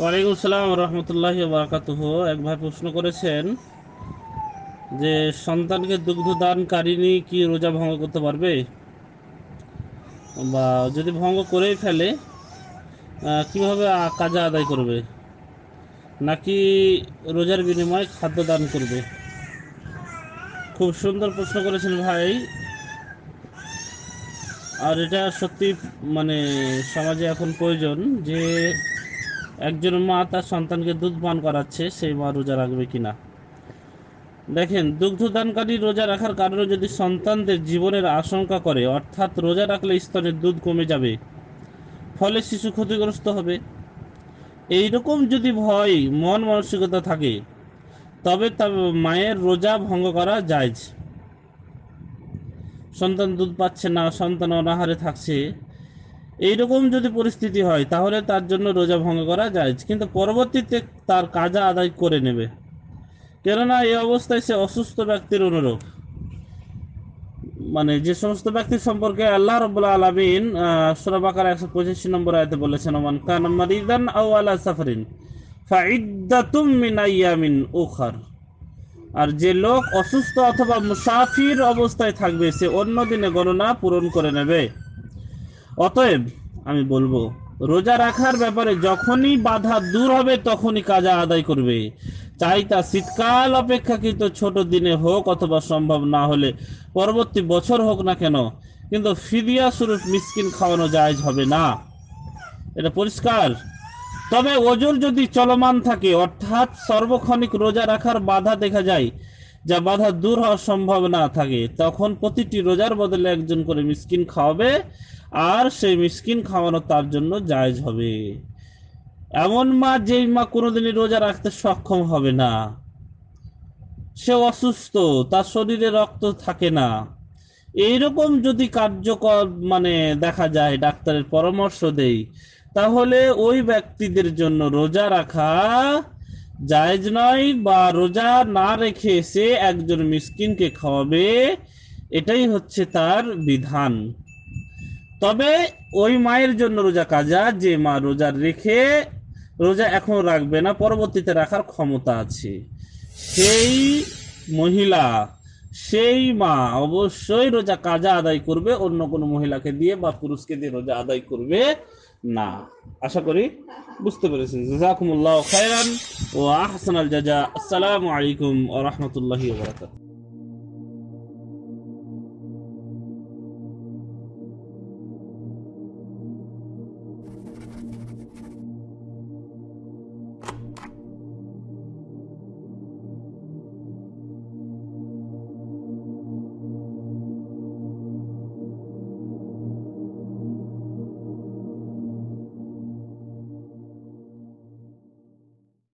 ওয়ালাইকুম সালাম রহমতুল্লাহ বারাকাতুহ এক ভাই প্রশ্ন করেছেন যে সন্তানকে দুগ্ধ কি রোজা ভঙ্গ করতে পারবে বা যদি ভঙ্গ করেই ফেলে কীভাবে কাজা আদায় করবে নাকি রোজার বিনিময়ে খাদ্য দান করবে খুব সুন্দর প্রশ্ন করেছেন ভাই আর এটা সত্যি মানে সমাজে এখন প্রয়োজন যে একজন মা তার সন্তানকে দুধ পান করাচ্ছে সেই মা রোজা রাখবে কিনা দেখেন দুগ্ধদানকারী রোজা রাখার কারণে যদি সন্তানদের জীবনের আশঙ্কা করে অর্থাৎ রোজা রাখলে স্তনের দুধ কমে যাবে ফলে শিশু ক্ষতিগ্রস্ত হবে এইরকম যদি ভয় মন মানসিকতা থাকে তবে মায়ের রোজা ভঙ্গ করা যায় সন্তান দুধ পাচ্ছে না সন্তান অনাহারে থাকছে এইরকম যদি পরিস্থিতি হয় তাহলে তার জন্য রোজা ভঙ্গ করা যায় কিন্তু পরবর্তীতে তার কাজা আদায় করে নেবে কেননা এই অবস্থায় সে অসুস্থ ব্যক্তির অনুরোধ মানে যে সমস্ত ব্যক্তির সম্পর্কে আল্লাহ রবুল্লা আলমিন সুরাবাকার একশো পঁচিশ নম্বর আয়তে বলেছেন ওমান কান মারিদান আউ আলা সাফারিন ফাইদ্দাতুম মিন আইয়ামিন আর যে লোক অসুস্থ অথবা মুসাফির অবস্থায় থাকবে সে অন্য দিনে গণনা পূরণ করে নেবে অতএব আমি বলবো রোজা রাখার ব্যাপারে যখনই বাধা দূর হবে তখনই কাজা আদায় করবে চাই তা শীতকাল অপেক্ষাকৃত ছোট দিনে হোক অথবা সম্ভব না হলে পরবর্তী বছর হোক না কেন কিন্তু ফিদিয়া স্বরূপ মিসকিন খাওয়ানো জায়জ হবে না এটা পরিষ্কার তবে ওজোর যদি চলমান থাকে অর্থাৎ সর্বক্ষণিক রোজা রাখার বাধা দেখা যায় যা বাধা দূর হওয়ার সম্ভাবনা থাকে তখন প্রতিটি রোজার বদলে একজন করে মিসকিন খাওয়াবে আর সেই মিসকিন খাওয়ানো তার জন্য জায়জ হবে এমন মা যেই মা কোনোদিনই রোজা রাখতে সক্ষম হবে না সে অসুস্থ তার শরীরে রক্ত থাকে না এইরকম যদি কার্যকর মানে দেখা যায় ডাক্তারের পরামর্শ দেই তাহলে ওই ব্যক্তিদের জন্য রোজা রাখা জায়জ নয় বা রোজা না রেখে সে একজন মিসকিনকে খাওয়াবে এটাই হচ্ছে তার বিধান তবে ওই মায়ের জন্য রোজা কাজা যে মা রোজা রেখে রোজা এখন রাখবে না পরবর্তীতে রাখার ক্ষমতা আছে সেই মহিলা সেই মা অবশ্যই রোজা কাজা আদায় করবে অন্য কোনো মহিলাকে দিয়ে বা পুরুষকে দিয়ে রোজা আদায় করবে না আশা করি বুঝতে পেরেছেন জাজাকুমুল্লাহ খায়রান ও আহসান আল জাজা আসসালামু আলাইকুম ওয়া রাহমাতুল্লাহি ওয়া বারাকাতুহু